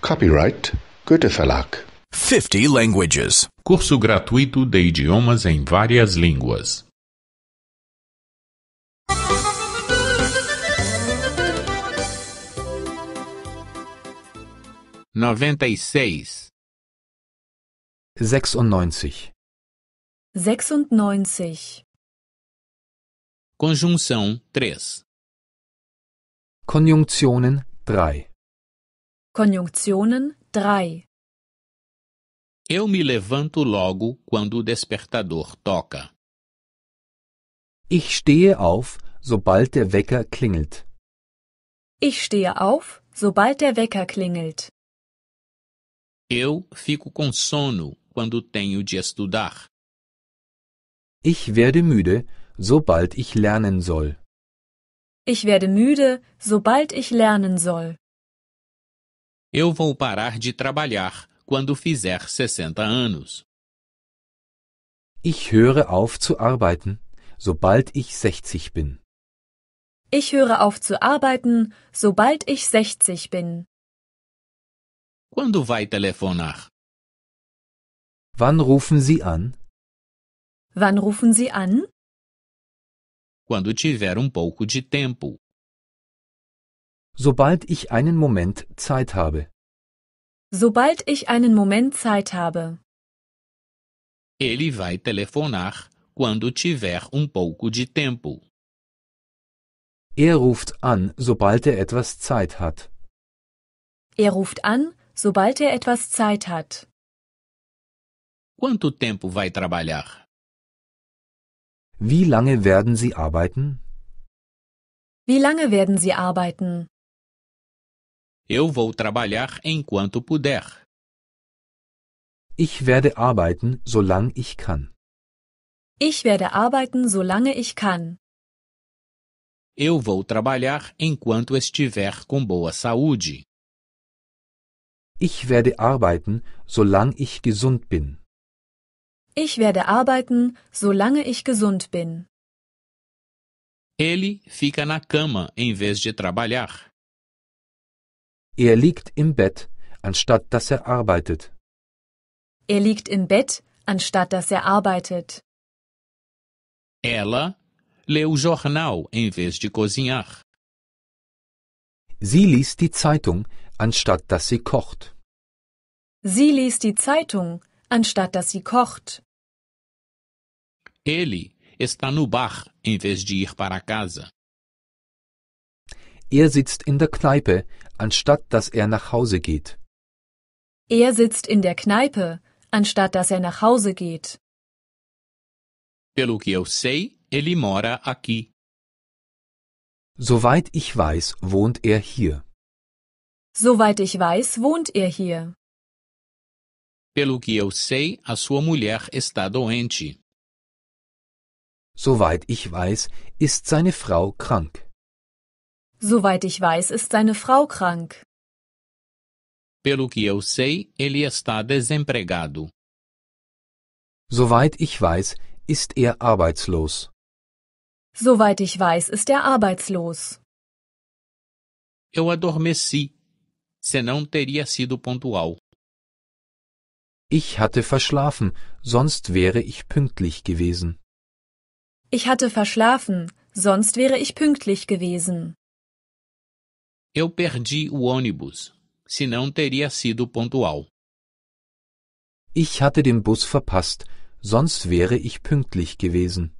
Copyright Goethe Verlag. 50 languages. Curso gratuito de idiomas em várias línguas. Noventa e seis. 96. 96. Conjunção três. Konjunktionen 3. Konjunktionen 3 Eu me levanto logo quando o despertador toca. Ich stehe auf, sobald der Wecker klingelt. Ich stehe auf, sobald der Wecker klingelt. Eu fico com sono quando tenho de estudar. Ich werde müde, sobald ich lernen soll. Ich werde müde, sobald ich lernen soll. Eu vou parar de trabalhar quando fizer 60 anos. Ich höre auf zu arbeiten, sobald ich 60 bin. Ich höre auf zu arbeiten, sobald ich sechzig bin. Quando vai telefonar? Wann rufen Sie an? Wann rufen Sie an? Quando tiver um pouco de tempo. Sobald ich einen Moment Zeit habe. Sobald ich einen Moment Zeit habe. Ele vai telefonar quando tiver um pouco de tempo. Er ruft an, sobald er etwas Zeit hat. Er ruft an, sobald er etwas Zeit hat. Quanto tempo vai trabalhar? Wie lange werden Sie arbeiten? Wie lange werden Sie arbeiten? Eu vou trabalhar enquanto puder. Ich werde arbeiten, solange ich kann. Ich werde arbeiten, solange ich kann. Eu vou trabalhar enquanto estiver com boa saúde. Ich werde arbeiten, solange ich gesund bin. Ich werde arbeiten, solange ich gesund bin. Ele fica na cama em vez de trabalhar. Er liegt im Bett, anstatt dass er arbeitet. Er liegt im Bett, anstatt dass er arbeitet. Ela lê o jornal em vez de cozinhar. Sie liest die Zeitung, anstatt dass sie kocht. Sie liest die Zeitung, anstatt dass sie kocht. Ele está no bar em vez de ir para casa. Er sitzt in der Kneipe, anstatt dass er nach Hause geht. Er sitzt in der Kneipe, anstatt dass er nach Hause geht. Pelo que eu sei, ele mora aqui. Soweit ich weiß, wohnt er hier. Soweit ich weiß, wohnt er hier. Pelo que eu sei, a sua mulher está doente. Soweit ich weiß, ist seine Frau krank. Soweit ich weiß, ist seine Frau krank. Pelo que eu sei, ele está desempregado. Soweit ich weiß, ist er arbeitslos. Soweit ich weiß, ist er arbeitslos. Eu adormeci, senão teria sido pontual. Ich hatte verschlafen, sonst wäre ich pünktlich gewesen. Ich hatte verschlafen, sonst wäre ich pünktlich gewesen. Eu perdi o ônibus, senão teria sido pontual. Ich hatte den Bus verpasst, sonst wäre ich pünktlich gewesen.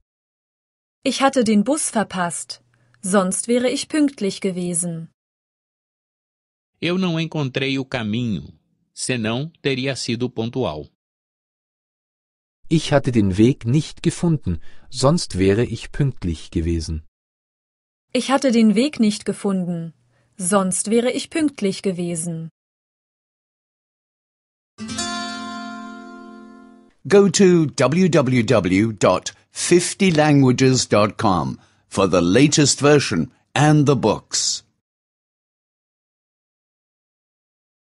Ich hatte den Bus verpasst, sonst wäre ich pünktlich gewesen. Eu não encontrei o caminho, senão teria sido pontual. Ich hatte den Weg nicht gefunden, sonst wäre ich pünktlich gewesen. Ich hatte den Weg nicht gefunden, Sonst wäre ich pünktlich gewesen. Go to www.50languages.com for the latest version and the books.